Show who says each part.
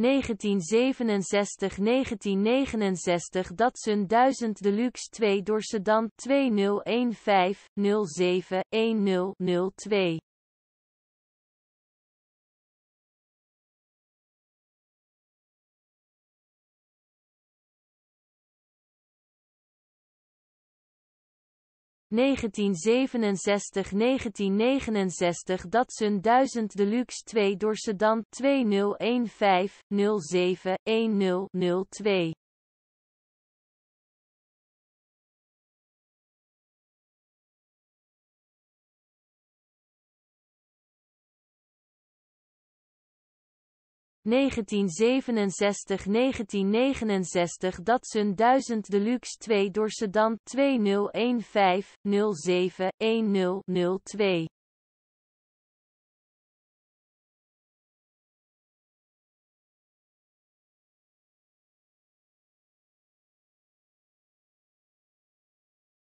Speaker 1: 1967-1969 Datsun 1000 Deluxe 2 door Sedan 2015 07 02. 1967-1969 Datsun 1000 Deluxe 2 door Sedan 2015 07 1002 1967-1969 Datsun 1000 Deluxe 2 door Sedan 2015 07 10